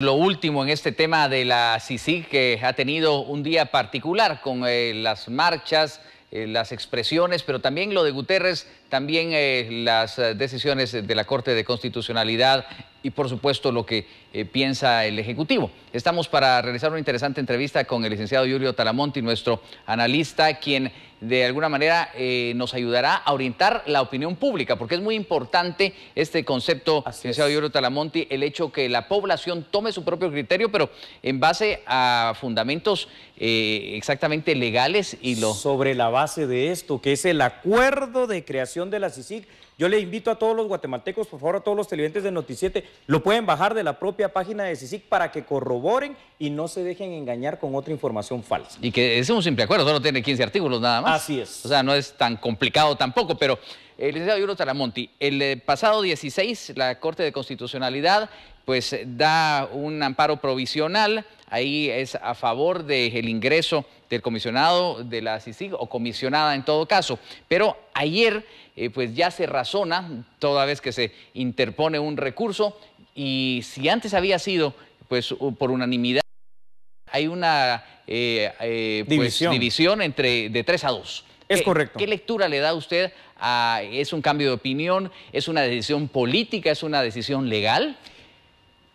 Lo último en este tema de la CICIG, que ha tenido un día particular con eh, las marchas, eh, las expresiones, pero también lo de Guterres, también eh, las decisiones de la Corte de Constitucionalidad y por supuesto lo que eh, piensa el Ejecutivo. Estamos para realizar una interesante entrevista con el licenciado Julio Talamonti, nuestro analista, quien de alguna manera eh, nos ayudará a orientar la opinión pública, porque es muy importante este concepto, licenciado Julio Talamonti, el hecho que la población tome su propio criterio, pero en base a fundamentos eh, exactamente legales y lo... Sobre la base de esto, que es el acuerdo de creación de la CICIC yo le invito a todos los guatemaltecos, por favor, a todos los televidentes de Noticiete, lo pueden bajar de la propia página de CICIC para que corroboren y no se dejen engañar con otra información falsa. Y que es un simple acuerdo, solo tiene 15 artículos nada más. Así es. O sea, no es tan complicado tampoco, pero el licenciado Yuro Talamonti, el eh, pasado 16 la Corte de Constitucionalidad pues da un amparo provisional, ahí es a favor del ingreso del comisionado de la CICIG o comisionada en todo caso, pero ayer eh, pues ya se razona toda vez que se interpone un recurso y si antes había sido pues por unanimidad hay una eh, pues, división. división entre de tres a dos. Es correcto. ¿Qué lectura le da usted a, es un cambio de opinión, es una decisión política, es una decisión legal?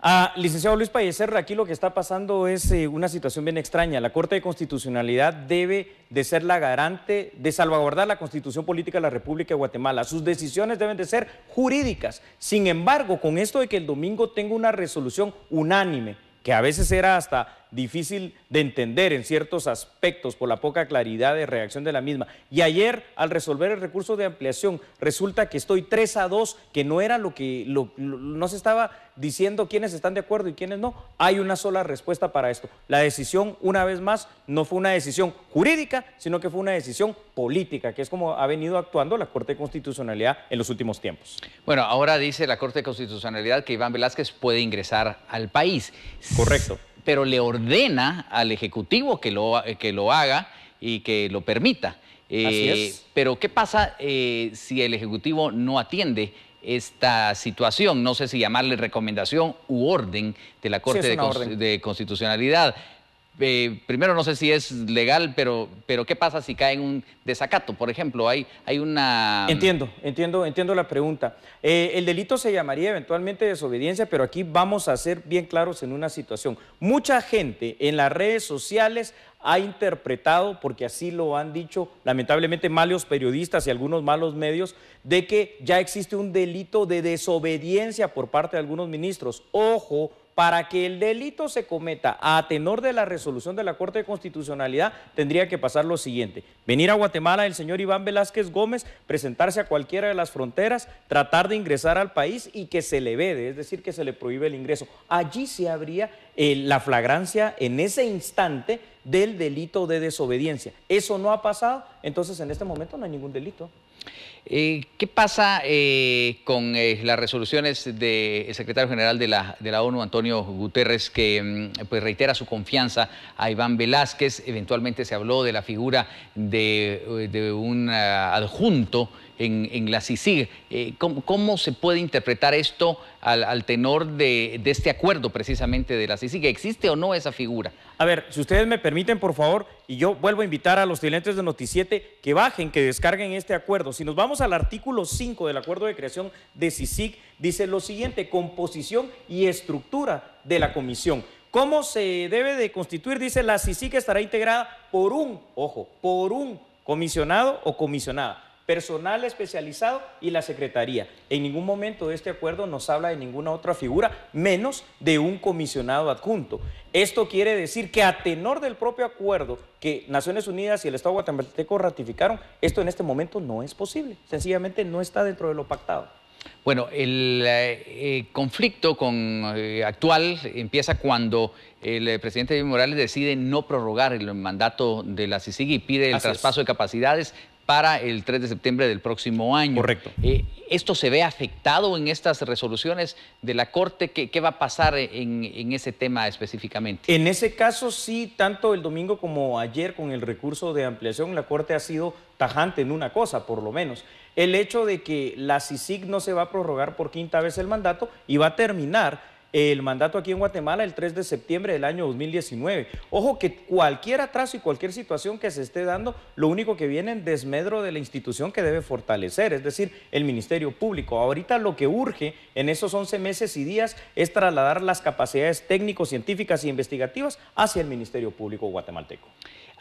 Ah, licenciado Luis Payecerra, aquí lo que está pasando es eh, una situación bien extraña. La Corte de Constitucionalidad debe de ser la garante de salvaguardar la constitución política de la República de Guatemala. Sus decisiones deben de ser jurídicas. Sin embargo, con esto de que el domingo tenga una resolución unánime, que a veces era hasta difícil de entender en ciertos aspectos por la poca claridad de reacción de la misma. Y ayer, al resolver el recurso de ampliación, resulta que estoy 3 a 2, que no era lo que no se estaba diciendo quiénes están de acuerdo y quiénes no. Hay una sola respuesta para esto. La decisión, una vez más, no fue una decisión jurídica, sino que fue una decisión política, que es como ha venido actuando la Corte de Constitucionalidad en los últimos tiempos. Bueno, ahora dice la Corte de Constitucionalidad que Iván Velázquez puede ingresar al país. Correcto pero le ordena al Ejecutivo que lo, que lo haga y que lo permita. Así eh, es. Pero ¿qué pasa eh, si el Ejecutivo no atiende esta situación? No sé si llamarle recomendación u orden de la Corte de, de Constitucionalidad. Eh, primero no sé si es legal, pero, pero ¿qué pasa si cae en un desacato? Por ejemplo, hay, hay una... Entiendo, entiendo, entiendo la pregunta. Eh, el delito se llamaría eventualmente desobediencia, pero aquí vamos a ser bien claros en una situación. Mucha gente en las redes sociales ha interpretado, porque así lo han dicho lamentablemente malos periodistas y algunos malos medios, de que ya existe un delito de desobediencia por parte de algunos ministros. Ojo, para que el delito se cometa a tenor de la resolución de la Corte de Constitucionalidad, tendría que pasar lo siguiente. Venir a Guatemala el señor Iván Velázquez Gómez, presentarse a cualquiera de las fronteras, tratar de ingresar al país y que se le vede, es decir, que se le prohíbe el ingreso. Allí se habría eh, la flagrancia en ese instante del delito de desobediencia. Eso no ha pasado, entonces en este momento no hay ningún delito. Eh, ¿Qué pasa eh, con eh, las resoluciones del secretario general de la, de la, ONU, Antonio Guterres, que mm, pues reitera su confianza a Iván Velázquez? Eventualmente se habló de la figura de, un adjunto en, en, la CICIG. ¿cómo, ¿cómo, se puede interpretar esto al, tenor de, de, este acuerdo precisamente de la CICIG? ¿Existe o no esa figura? A ver, si ustedes me permiten, por favor, y yo vuelvo a invitar a los clientes de Noticiete que bajen, que descarguen este acuerdo. Si nos vamos al artículo 5 del acuerdo de creación de CICIC, dice lo siguiente, composición y estructura de la comisión. ¿Cómo se debe de constituir? Dice, la CICIC estará integrada por un, ojo, por un comisionado o comisionada personal especializado y la Secretaría. En ningún momento de este acuerdo nos habla de ninguna otra figura, menos de un comisionado adjunto. Esto quiere decir que a tenor del propio acuerdo que Naciones Unidas y el Estado guatemalteco ratificaron, esto en este momento no es posible, sencillamente no está dentro de lo pactado. Bueno, el eh, eh, conflicto con, eh, actual empieza cuando el presidente Morales decide no prorrogar el mandato de la CICIG y pide el traspaso de capacidades para el 3 de septiembre del próximo año. Correcto. Eh, ¿Esto se ve afectado en estas resoluciones de la Corte? ¿Qué, va a pasar en, ese tema específicamente? En ese caso sí, tanto el domingo como ayer con el recurso de ampliación, la Corte ha sido tajante en una cosa, por lo menos. El hecho de que la CICIG no se va a prorrogar por quinta vez el mandato y va a terminar el mandato aquí en Guatemala el 3 de septiembre del año 2019. Ojo que cualquier atraso y cualquier situación que se esté dando, lo único que viene en desmedro de la institución que debe fortalecer, es decir, el Ministerio Público. Ahorita lo que urge en esos 11 meses y días es trasladar las capacidades técnico-científicas y e investigativas hacia el Ministerio Público guatemalteco.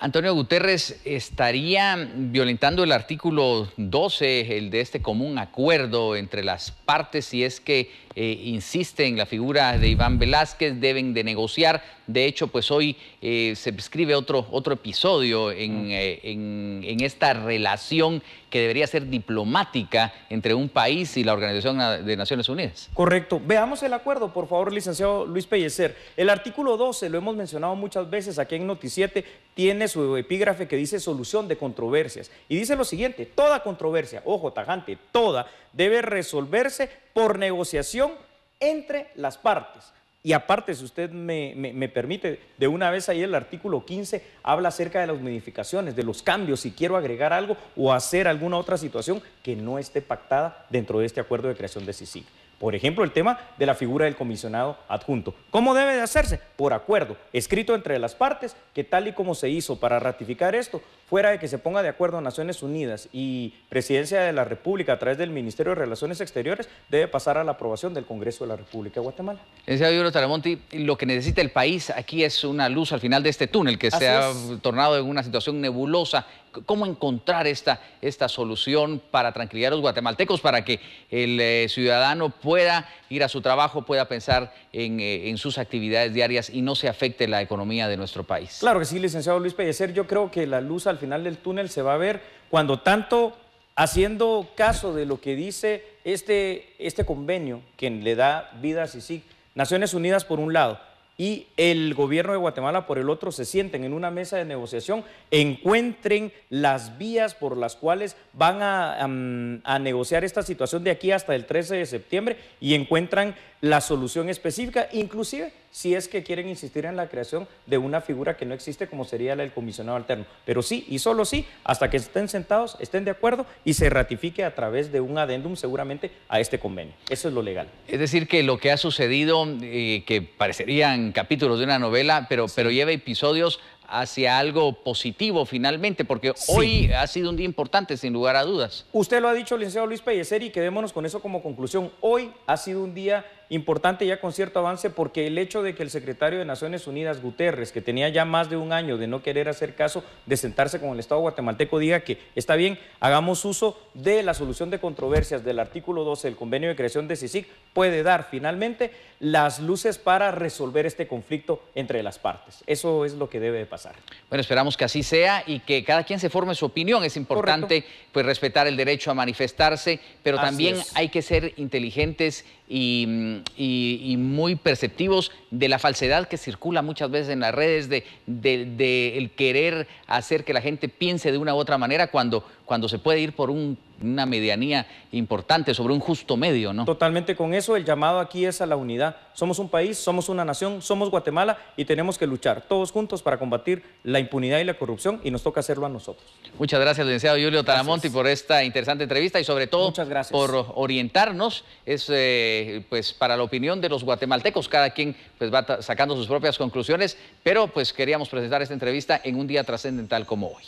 Antonio Guterres estaría violentando el artículo 12, el de este común acuerdo entre las partes, si es que eh, insiste en la figura de Iván Velázquez, deben de negociar de hecho, pues hoy eh, se escribe otro, otro episodio mm. eh, en, en, esta relación que debería ser diplomática entre un país y la Organización de Naciones Unidas. Correcto. Veamos el acuerdo, por favor, licenciado Luis Pellecer. El artículo 12, lo hemos mencionado muchas veces aquí en Noticiete, tiene su epígrafe que dice solución de controversias. Y dice lo siguiente, toda controversia, ojo tajante, toda, debe resolverse por negociación entre las partes. Y aparte, si usted me, permite, de una vez ahí el artículo 15 habla acerca de las modificaciones, de los cambios, si quiero agregar algo o hacer alguna otra situación que no esté pactada dentro de este acuerdo de creación de CICIC. Por ejemplo, el tema de la figura del comisionado adjunto. ¿Cómo debe de hacerse? Por acuerdo, escrito entre las partes, que tal y como se hizo para ratificar esto, fuera de que se ponga de acuerdo Naciones Unidas y Presidencia de la República a través del Ministerio de Relaciones Exteriores, debe pasar a la aprobación del Congreso de la República de Guatemala. Licenciado Taramonti, lo que necesita el país aquí es una luz al final de este túnel que se ha tornado en una situación nebulosa. ¿Cómo encontrar esta, esta solución para tranquilizar a los guatemaltecos, para que el eh, ciudadano pueda ir a su trabajo, pueda pensar en, eh, en, sus actividades diarias y no se afecte la economía de nuestro país? Claro que sí, licenciado Luis Pellecer. Yo creo que la luz al final del túnel se va a ver cuando tanto haciendo caso de lo que dice este, este convenio que le da vida a sí Naciones Unidas por un lado y el gobierno de Guatemala por el otro se sienten en una mesa de negociación, encuentren las vías por las cuales van a, a negociar esta situación de aquí hasta el 13 de septiembre y encuentran la solución específica, inclusive si es que quieren insistir en la creación de una figura que no existe como sería la del comisionado alterno. Pero sí, y solo sí, hasta que estén sentados, estén de acuerdo y se ratifique a través de un adendum seguramente a este convenio. Eso es lo legal. Es decir, que lo que ha sucedido, eh, que parecerían capítulos de una novela, pero, pero lleva episodios hacia algo positivo finalmente, porque hoy ha sido un día importante, sin lugar a dudas. Usted lo ha dicho, licenciado Luis Pellecer, y quedémonos con eso como conclusión. Hoy ha sido un día importante ya con cierto avance porque el hecho de que el secretario de Naciones Unidas, Guterres, que tenía ya más de un año de no querer hacer caso, de sentarse con el Estado guatemalteco, diga que está bien, hagamos uso de la solución de controversias del artículo 12 del convenio de creación de CICIC, puede dar finalmente las luces para resolver este conflicto entre las partes. Eso es lo que debe de pasar. Bueno, esperamos que así sea y que cada quien se forme su opinión. Es importante pues respetar el derecho a manifestarse, pero también hay que ser inteligentes y, muy perceptivos de la falsedad que circula muchas veces en las redes, de, el querer hacer que la gente piense de una u otra manera cuando, cuando se puede ir por un una medianía importante, sobre un justo medio, ¿no? Totalmente con eso, el llamado aquí es a la unidad. Somos un país, somos una nación, somos Guatemala y tenemos que luchar todos juntos para combatir la impunidad y la corrupción y nos toca hacerlo a nosotros. Muchas gracias, licenciado Julio Taramonti, por esta interesante entrevista y sobre todo por orientarnos, es eh, pues para la opinión de los guatemaltecos, cada quien pues va sacando sus propias conclusiones, pero pues queríamos presentar esta entrevista en un día trascendental como hoy.